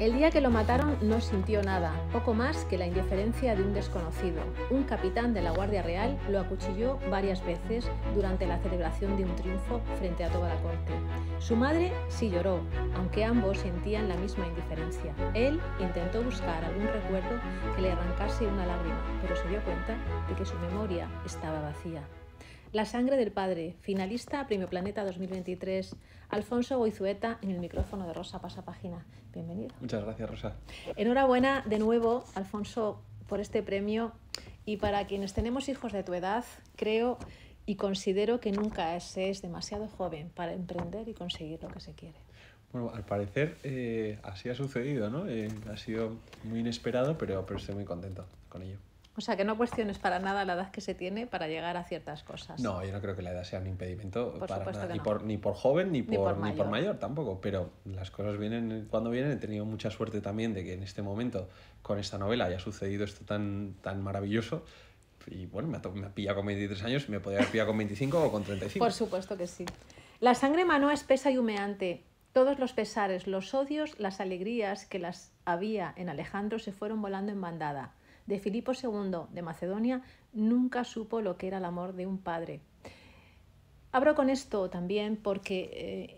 El día que lo mataron no sintió nada, poco más que la indiferencia de un desconocido. Un capitán de la Guardia Real lo acuchilló varias veces durante la celebración de un triunfo frente a toda la corte. Su madre sí lloró, aunque ambos sentían la misma indiferencia. Él intentó buscar algún recuerdo que le arrancase una lágrima, pero se dio cuenta de que su memoria estaba vacía. La sangre del padre, finalista Premio Planeta 2023. Alfonso Goizueta en el micrófono de Rosa página. Bienvenido. Muchas gracias, Rosa. Enhorabuena de nuevo, Alfonso, por este premio. Y para quienes tenemos hijos de tu edad, creo y considero que nunca se es demasiado joven para emprender y conseguir lo que se quiere. Bueno, al parecer eh, así ha sucedido, ¿no? Eh, ha sido muy inesperado, pero, pero estoy muy contento con ello. O sea, que no cuestiones para nada la edad que se tiene para llegar a ciertas cosas. No, yo no creo que la edad sea un impedimento para nada, ni, por, ni por joven ni, por, mayor. ni por mayor tampoco, pero las cosas vienen cuando vienen. He tenido mucha suerte también de que en este momento, con esta novela, haya sucedido esto tan, tan maravilloso y bueno, me ha, me con 23 años, me podría haber pillado con 25 o con 35. Por supuesto que sí. La sangre es espesa y humeante. Todos los pesares, los odios, las alegrías que las había en Alejandro se fueron volando en bandada de Filipo II de Macedonia nunca supo lo que era el amor de un padre. Abro con esto también porque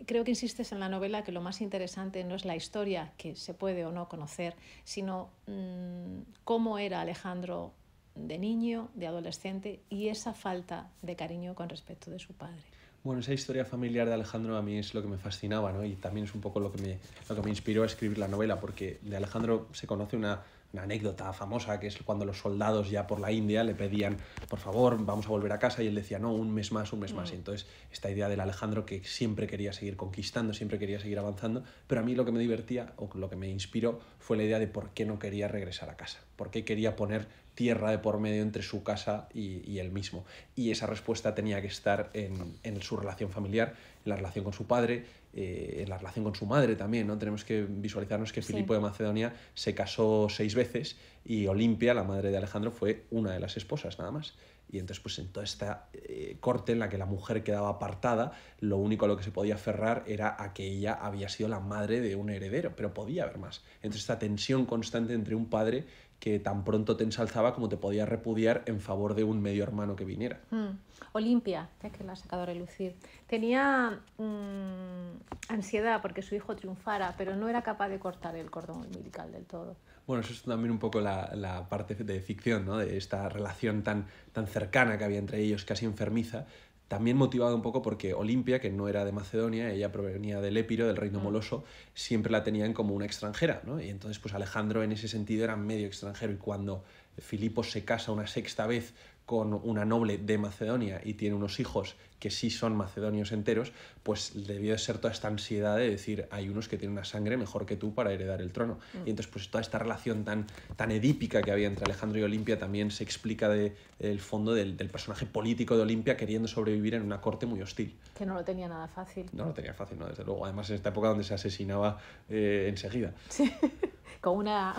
eh, creo que insistes en la novela que lo más interesante no es la historia que se puede o no conocer, sino mm, cómo era Alejandro de niño, de adolescente y esa falta de cariño con respecto de su padre. Bueno, esa historia familiar de Alejandro a mí es lo que me fascinaba, ¿no? Y también es un poco lo que lo que me inspiró a escribir la novela, porque de Alejandro se conoce una una anécdota famosa que es cuando los soldados ya por la India le pedían, por favor, vamos a volver a casa y él decía, no, un mes más, un mes más. Mm. entonces esta idea del Alejandro que siempre quería seguir conquistando, siempre quería seguir avanzando, pero a mí lo que me divertía o lo que me inspiró fue la idea de por qué no quería regresar a casa, por qué quería poner tierra de por medio entre su casa y, y él mismo. Y esa respuesta tenía que estar en, su relación familiar, en la relación con su padre, eh, en la relación con su madre también, ¿no? Tenemos que visualizarnos que Filipo de Macedonia se casó seis veces y Olimpia, la madre de Alejandro, fue una de las esposas nada más. Y entonces, pues en toda esta eh, corte en la que la mujer quedaba apartada, lo único a lo que se podía aferrar era a que ella había sido la madre de un heredero, pero podía haber más. Entonces, esta tensión constante entre un padre que tan pronto te ensalzaba como te podía repudiar en favor de un medio hermano que viniera. Hmm. Olimpia, ya que la ha sacado a relucir, tenía mm, ansiedad porque su hijo triunfara, pero no era capaz de cortar el cordón umbilical del todo. Bueno, eso es también un poco la, parte de ficción, ¿no? De esta relación tan, tan cercana que había entre ellos, casi enfermiza, también motivado un poco porque Olimpia, que no era de Macedonia, ella provenía del Épiro, del reino mm. moloso, siempre la tenían como una extranjera, ¿no? Y entonces pues Alejandro en ese sentido era medio extranjero y cuando Filipo se casa una sexta vez con una noble de Macedonia y tiene unos hijos que sí son macedonios enteros, pues debió de ser toda esta ansiedad de decir, hay unos que tienen una sangre mejor que tú para heredar el trono. Mm. Y entonces pues toda esta relación tan, tan edípica que había entre Alejandro y Olimpia también se explica de, del fondo del, personaje político de Olimpia queriendo sobrevivir en una corte muy hostil. Que no lo tenía nada fácil. No lo tenía fácil, no, desde luego. Además en esta época donde se asesinaba eh, enseguida. Sí, con una...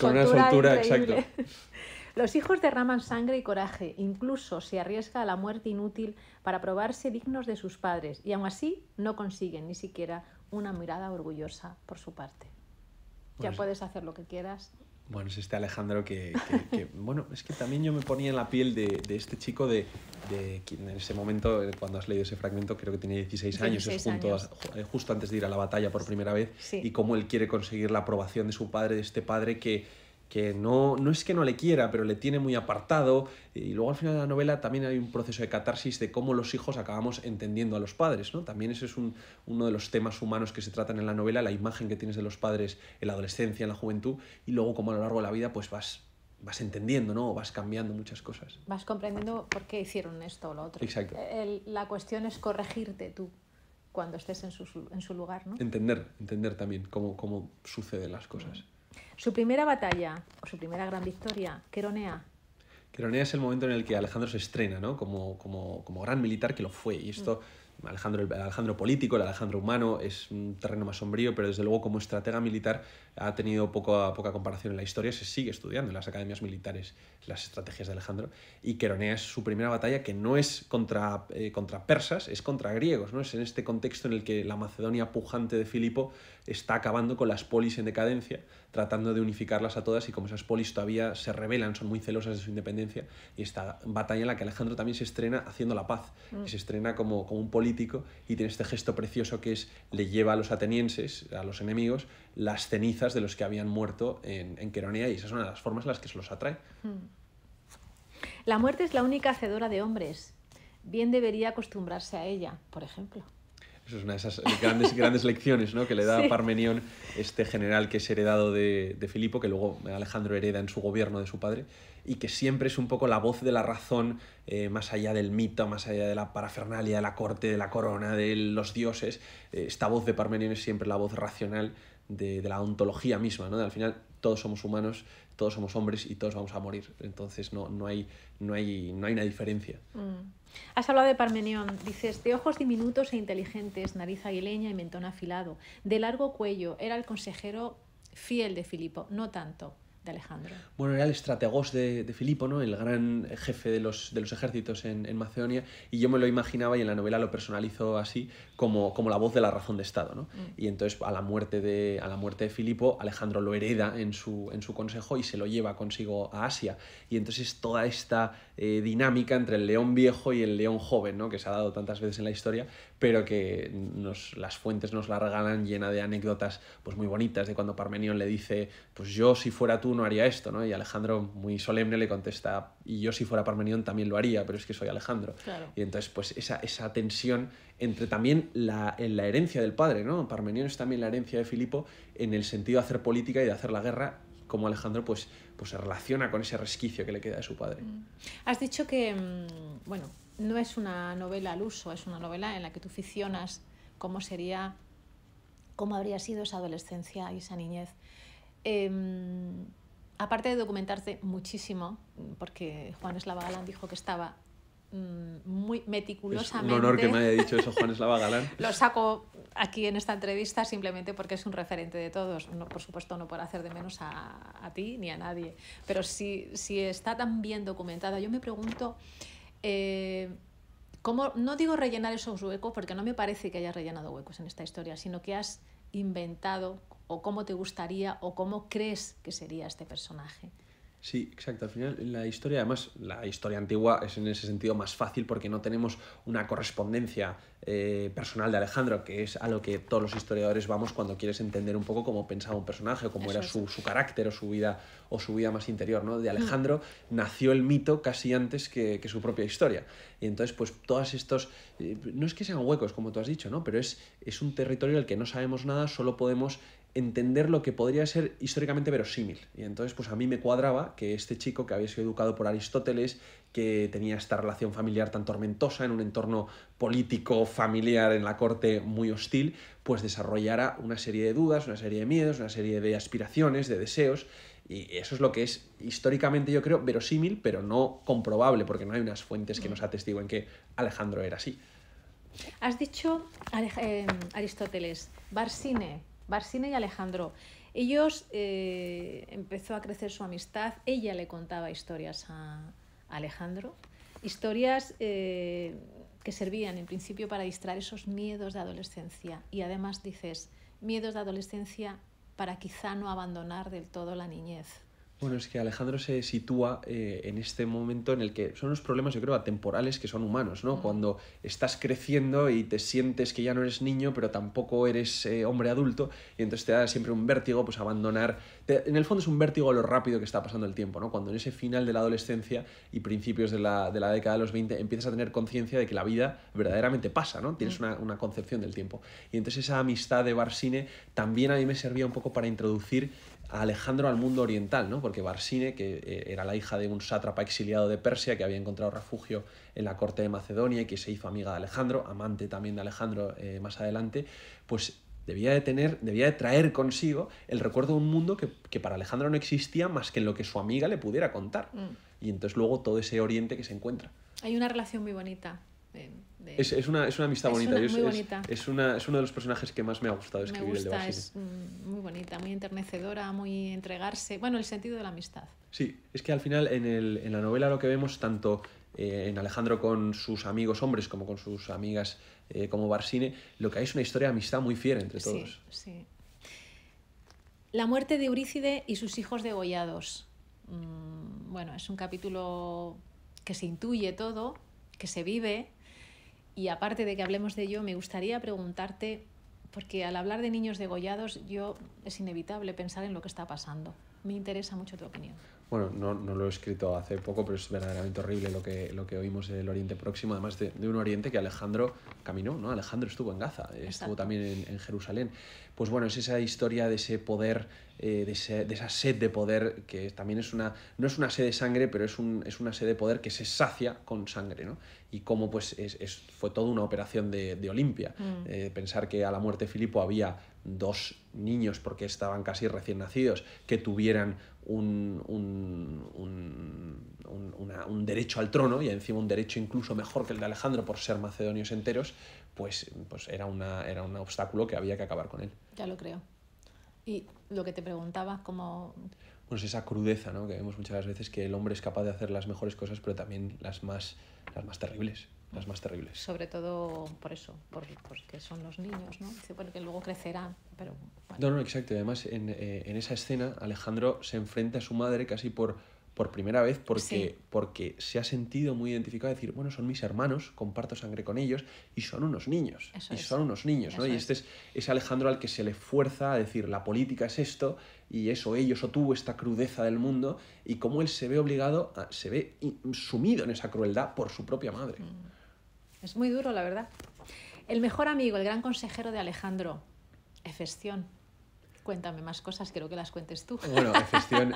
Con una soltura, exacto. Los hijos derraman sangre y coraje, incluso se arriesga a la muerte inútil para probarse dignos de sus padres y aún así no consiguen ni siquiera una mirada orgullosa por su parte. ya pues puedes hacer lo que quieras. Bueno, es este Alejandro que, bueno, es que también yo me ponía en la piel de, este chico de, de, en ese momento, eh, cuando has leído ese fragmento, creo que tenía 16 años, eh, justo antes de ir a la batalla por primera vez, y cómo él quiere conseguir la aprobación de su padre, de este padre que que no, no es que no le quiera, pero le tiene muy apartado. Y luego al final de la novela también hay un proceso de catarsis de cómo los hijos acabamos entendiendo a los padres. ¿no? También ese es uno de los temas humanos que se tratan en la novela, la imagen que tienes de los padres en la adolescencia, en la juventud, y luego como a lo largo de la vida pues vas, vas entendiendo, ¿no? vas cambiando muchas cosas. Vas comprendiendo por qué hicieron esto o lo otro. Exacto. la cuestión es corregirte tú cuando estés en su, lugar, ¿no? Entender, entender también cómo, cómo suceden las cosas. Su primera batalla, o su primera gran victoria, Queronea. Queronea es el momento en el que Alejandro se estrena, ¿no? Como, como, gran militar que lo fue. Y esto, mm. Alejandro, el Alejandro político, el Alejandro humano, es un terreno más sombrío, pero desde luego como estratega militar ha tenido poco, poca comparación en la historia. Se sigue estudiando en las academias militares las estrategias de Alejandro. Y Queronea es su primera batalla, que no es contra, eh, contra persas, es contra griegos, ¿no? Es en este contexto en el que la Macedonia pujante de Filipo está acabando con las polis en decadencia, tratando de unificarlas a todas y como esas polis todavía se rebelan, son muy celosas de su independencia, y esta batalla en la que Alejandro también se estrena haciendo la paz, mm. se estrena como, como un político y tiene este gesto precioso que es le lleva a los atenienses, a los enemigos, las cenizas de los que habían muerto en, en Queronea y esa es una de las formas en las que se los atrae. Mm. La muerte es la única hacedora de hombres. Bien debería acostumbrarse a ella, por ejemplo. Pues es una de esas grandes, grandes lecciones ¿no? que le da Parmenión, este general que es heredado de, de, Filipo, que luego Alejandro hereda en su gobierno de su padre, y que siempre es un poco la voz de la razón, eh, más allá del mito, más allá de la parafernalia, de la corte, de la corona, de los dioses. Eh, esta voz de Parmenión es siempre la voz racional de, la ontología misma, ¿no? Al final todos somos humanos, todos somos hombres y todos vamos a morir. Entonces no, no, hay, no, hay, no hay una diferencia. Mm. Has hablado de Parmenión. Dices, de ojos diminutos e inteligentes, nariz aguileña y mentón afilado, de largo cuello, era el consejero fiel de Filipo, no tanto. Alejandro. Bueno, era el estrategos de, de Filipo, ¿no? el gran jefe de los, ejércitos en, Macedonia, y yo me lo imaginaba y en la novela lo personalizo así como, la voz de la razón de Estado. Mm. Y entonces a la, muerte de, a la muerte de Filipo, Alejandro lo hereda en su, consejo y se lo lleva consigo a Asia. Y entonces toda esta eh, dinámica entre el león viejo y el león joven, ¿no? que se ha dado tantas veces en la historia, pero que las fuentes nos la regalan llena de anécdotas pues, muy bonitas, de cuando Parmenión le dice, pues yo si fuera tú no haría esto, ¿no? Y Alejandro, muy solemne, le contesta, y yo si fuera Parmenión también lo haría, pero es que soy Alejandro. Y entonces, pues esa, esa tensión entre también la, en la herencia del padre, ¿no? Parmenión es también la herencia de Filipo en el sentido de hacer política y de hacer la guerra, como Alejandro, pues, pues se relaciona con ese resquicio que le queda de su padre. Mm. Has dicho que, mm, bueno, no es una novela al uso, es una novela en la que tú ficcionas cómo sería, cómo habría sido esa adolescencia y esa niñez. Em, aparte de documentarse muchísimo, porque Juan Eslava dijo que estaba mm, muy meticulosamente. Es un honor que me haya dicho eso Juan Eslava Galán. lo saco aquí en esta entrevista simplemente porque es un referente de todos. No, por supuesto, no por hacer de menos a, ti ni a nadie. Pero si, está tan bien documentada, yo me pregunto. Eh, ¿cómo, no digo rellenar esos huecos porque no me parece que hayas rellenado huecos en esta historia, sino que has inventado o cómo te gustaría o cómo crees que sería este personaje. Sí, exacto. Al final la historia, además, la historia antigua es en ese sentido más fácil porque no tenemos una correspondencia eh, personal de Alejandro, que es a lo que todos los historiadores vamos cuando quieres entender un poco cómo pensaba un personaje, cómo era su, carácter o su vida o su vida más interior, ¿no? De mm. Alejandro nació el mito casi antes que, su propia historia. Y entonces, pues, todos estos. Eh, no es que sean huecos, como tú has dicho, ¿no? Pero es, es un territorio del que no sabemos nada, solo podemos entender lo que podría ser históricamente verosímil. Y entonces, pues a mí me cuadraba que este chico que había sido educado por Aristóteles, que tenía esta relación familiar tan tormentosa en un entorno político, familiar, en la corte muy hostil, pues desarrollara una serie de dudas, una serie de miedos, una serie de aspiraciones, de deseos, y eso es lo que es históricamente, yo creo, verosímil, pero no comprobable, porque no hay unas fuentes que nos atestiguen que Alejandro era así. Has dicho em, Aristóteles, Barsine, Barcina y Alejandro. Ellos eh, empezó a crecer su amistad, ella le contaba historias a Alejandro, historias eh, que servían en principio para distraer esos miedos de adolescencia y además dices, miedos de adolescencia para quizá no abandonar del todo la niñez, bueno, es que Alejandro se sitúa eh, en este momento en el que son los problemas, yo creo, atemporales que son humanos, ¿no? Cuando estás creciendo y te sientes que ya no eres niño, pero tampoco eres eh, hombre adulto, y entonces te da siempre un vértigo, pues abandonar. en el fondo es un vértigo lo rápido que está pasando el tiempo, ¿no? Cuando en ese final de la adolescencia y principios de la, década de los 20 empiezas a tener conciencia de que la vida verdaderamente pasa, ¿no? Tienes una, una, concepción del tiempo. Y entonces esa amistad de Barcine también a mí me servía un poco para introducir a Alejandro al mundo oriental, ¿no? porque Barsine, que eh, era la hija de un sátrapa exiliado de Persia que había encontrado refugio en la corte de Macedonia y que se hizo amiga de Alejandro, amante también de Alejandro eh, más adelante, pues debía de tener, debía de traer consigo el recuerdo de un mundo que, para Alejandro no existía más que en lo que su amiga le pudiera contar. Mm. Y entonces luego todo ese oriente que se encuentra. Hay una relación muy bonita. Es, una, amistad bonita. es, Es, uno de los personajes que más me ha gustado escribir me gusta, el de Es mm, muy bonita, muy enternecedora, muy entregarse. Bueno, el sentido de la amistad. Sí, es que al final en, la novela lo que vemos tanto eh, en Alejandro con sus amigos hombres como con sus amigas eh, como Barsine, lo que hay es una historia de amistad muy fiera entre todos. Sí, sí. La muerte de Eurícide y sus hijos degollados. Mm, bueno, es un capítulo que se intuye todo, que se vive, y aparte de que hablemos de ello, me gustaría preguntarte, porque al hablar de niños degollados, yo es inevitable pensar en lo que está pasando. Me interesa mucho tu opinión bueno, no, lo he escrito hace poco, pero es verdaderamente horrible lo que, lo que oímos del Oriente Próximo, además de, un Oriente que Alejandro caminó, ¿no? Alejandro estuvo en Gaza, eh, estuvo también en, Jerusalén. Pues bueno, es esa historia de ese poder, eh, de, esa sed de poder, que también es una, no es una sed de sangre, pero es, un, es una sed de poder que se sacia con sangre, ¿no? Y cómo pues es, es, fue toda una operación de, Olimpia. Mm. Eh, pensar que a la muerte de Filipo había dos niños, porque estaban casi recién nacidos, que tuvieran un, derecho al trono y encima un derecho incluso mejor que el de Alejandro por ser macedonios enteros, pues, pues era, una, era un obstáculo que había que acabar con él. Ya lo creo. Y lo que te preguntabas, como... Pues esa crudeza, ¿no? Que vemos muchas veces que el hombre es capaz de hacer las mejores cosas, pero también las las más terribles las más terribles. Sobre todo por eso, por, porque son los niños, ¿no? Dice, bueno, que luego crecerán, pero... No, no, exacto. Además, en, eh, en, esa escena, Alejandro se enfrenta a su madre casi por, por primera vez porque, porque se ha sentido muy identificado, decir, bueno, son mis hermanos, comparto sangre con ellos y son unos niños. y son unos niños, ¿no? y este es. Alejandro al que se le fuerza a decir, la política es esto y eso ellos o tú, esta crudeza del mundo, y cómo él se ve obligado, se ve sumido en esa crueldad por su propia madre. Mm. Es muy duro, la verdad. El mejor amigo, el gran consejero de Alejandro, Efestión. Cuéntame más cosas, creo que las cuentes tú. Bueno,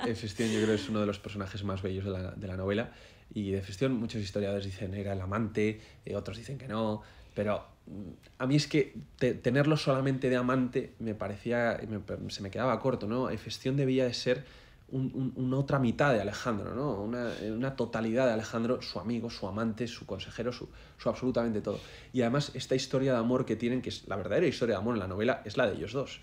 Efestión, yo creo que es uno de los personajes más bellos de la, novela. Y de Efestión muchos historiadores dicen que era el amante, eh, otros dicen que no, pero mm, a mí es que tenerlo solamente de amante me parecía, se me quedaba corto, ¿no? Efestión debía de ser una otra mitad de Alejandro, ¿no? Eh, una, totalidad de Alejandro, su amigo, su amante, su consejero, su, absolutamente todo. Y además esta historia de amor que tienen, que es la verdadera historia de amor en la novela, es la de ellos dos.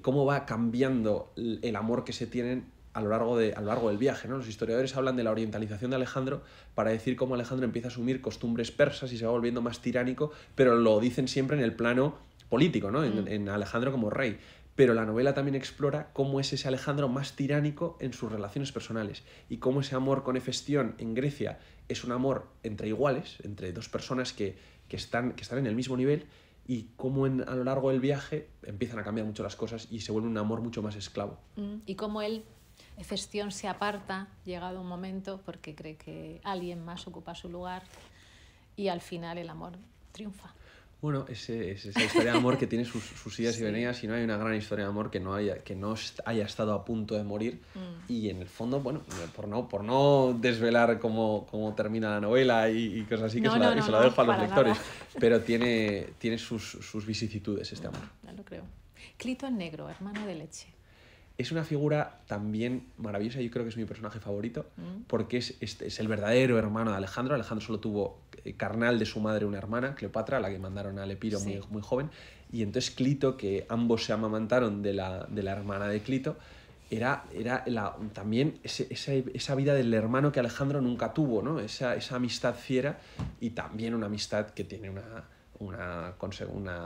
cómo va cambiando el amor que se tienen a lo largo, de, a lo largo del viaje. ¿no? Los historiadores hablan de la orientalización de Alejandro para decir cómo Alejandro empieza a asumir costumbres persas y se va volviendo más tiránico, pero lo dicen siempre en el plano político, ¿no? en mm. Alejandro como rey pero la novela también explora cómo es ese Alejandro más tiránico en sus relaciones personales y cómo ese amor con Efestión en Grecia es un amor entre iguales, entre dos personas que, están, que están en el mismo nivel y cómo a lo largo del viaje empiezan a cambiar mucho las cosas y se vuelve un amor mucho más esclavo. Mm, y cómo él, Efestión, se aparta, llegado un momento, porque cree que alguien más ocupa su lugar y al final el amor triunfa. Bueno, ese, esa historia de amor que tiene sus, sus idas y venidas y no hay una gran historia de amor que no haya, que no haya estado a punto de morir. Mm. Y en el fondo, bueno, por no, por no desvelar cómo, cómo termina la novela y, cosas así, que se, la, dejo a los lectores, pero tiene, tiene sus, sus, vicisitudes este amor. Ya lo creo. Clito en Negro, hermano de leche es una figura también maravillosa, yo creo que es mi personaje favorito, mm. porque es, el verdadero hermano de Alejandro. Alejandro solo tuvo eh, carnal de su madre una hermana, Cleopatra, la que mandaron a Epiro muy, muy, joven. Y entonces Clito, que ambos se amamantaron de la, de la hermana de Clito, era, era la, también esa, vida del hermano que Alejandro nunca tuvo, ¿no? esa amistad fiera y también una amistad que tiene una una,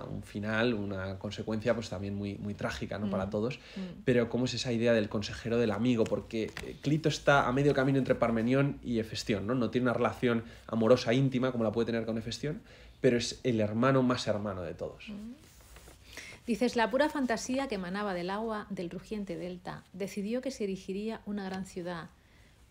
un final, una consecuencia pues también muy, muy trágica ¿no? para mm, todos, mm. pero cómo es esa idea del consejero del amigo, porque eh, Clito está a medio camino entre Parmenión y Efestión. ¿no? tiene una relación amorosa íntima como la puede tener con Efestión, pero es el hermano más hermano de todos. Mm. Dices, la pura fantasía que emanaba del agua del rugiente delta decidió que se erigiría una gran ciudad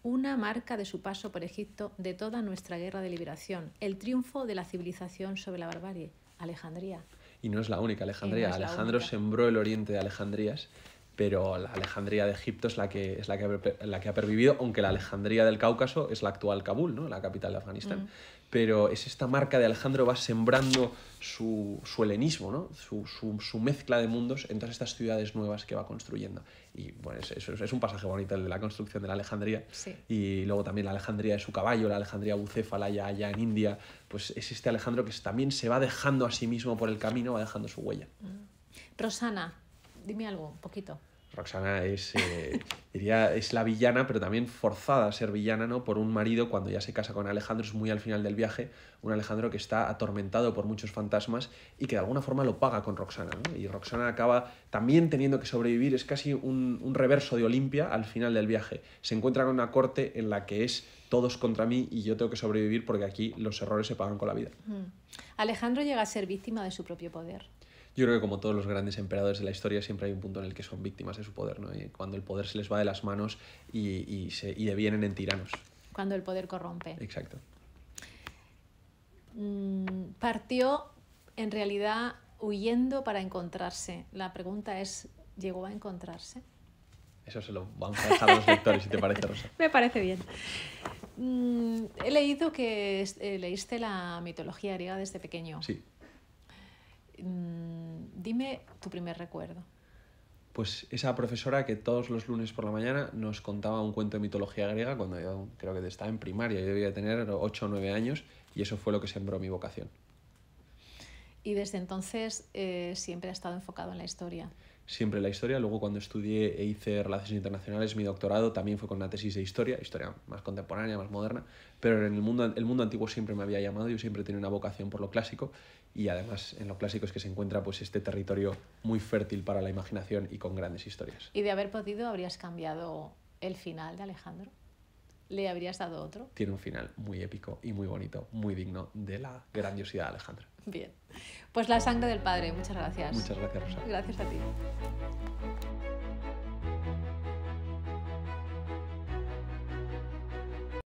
una marca de su paso por Egipto de toda nuestra guerra de liberación, el triunfo de la civilización sobre la barbarie, Alejandría. Y no es la única Alejandría. Alejandro sembró el oriente de Alejandrías, pero la Alejandría de Egipto es la que, es la que, ha pervivido, aunque la Alejandría del Cáucaso es la actual Kabul, ¿no? la capital de Afganistán pero es esta marca de Alejandro va sembrando su, helenismo, su, mezcla de mundos en todas estas ciudades nuevas que va construyendo. Y bueno, es, es, un pasaje bonito el de la construcción de la Alejandría. Y luego también la Alejandría de su caballo, la Alejandría bucéfala ya allá en India. Pues es este Alejandro que también se va dejando a sí mismo por el camino, va dejando su huella. Mm. Rosana, dime algo, un poquito. Roxana es, eh, es la villana, pero también forzada a ser villana, ¿no? Por un marido cuando ya se casa con Alejandro, es muy al final del viaje, un Alejandro que está atormentado por muchos fantasmas y que de alguna forma lo paga con Roxana, Y Roxana acaba también teniendo que sobrevivir, es casi un, un reverso de Olimpia al final del viaje. Se encuentra con una corte en la que es todos contra mí y yo tengo que sobrevivir porque aquí los errores se pagan con la vida. Alejandro llega a ser víctima de su propio poder yo creo que como todos los grandes emperadores de la historia, siempre hay un punto en el que son víctimas de su poder, ¿no? Y cuando el poder se les va de las manos y, se, devienen en tiranos. Cuando el poder corrompe. Exacto. Mm, partió en realidad huyendo para encontrarse. La pregunta es, ¿llegó a encontrarse? Eso se lo vamos a dejar los lectores, si te parece, Rosa. Me parece bien. Mm, he leído que eh, leíste la mitología griega desde pequeño. Sí. Mm, dime tu primer recuerdo. Pues esa profesora que todos los lunes por la mañana nos contaba un cuento de mitología griega cuando yo creo que estaba en primaria, yo debía tener ocho o 9 años y eso fue lo que sembró mi vocación. Y desde entonces eh, siempre ha estado enfocado en la historia. Siempre la historia. Luego cuando estudié e hice relaciones internacionales, mi doctorado también fue con una tesis de historia, historia más contemporánea, más moderna. Pero en el mundo, el mundo antiguo siempre me había llamado, yo siempre tenía una vocación por lo clásico y además en lo clásico que se encuentra pues este territorio muy fértil para la imaginación y con grandes historias. ¿Y de haber podido habrías cambiado el final de Alejandro? ¿Le habrías dado otro? Tiene un final muy épico y muy bonito, muy digno de la grandiosidad de Alejandro. Bien, pues la sangre del padre, muchas gracias. Muchas gracias, Rosa. Gracias a ti.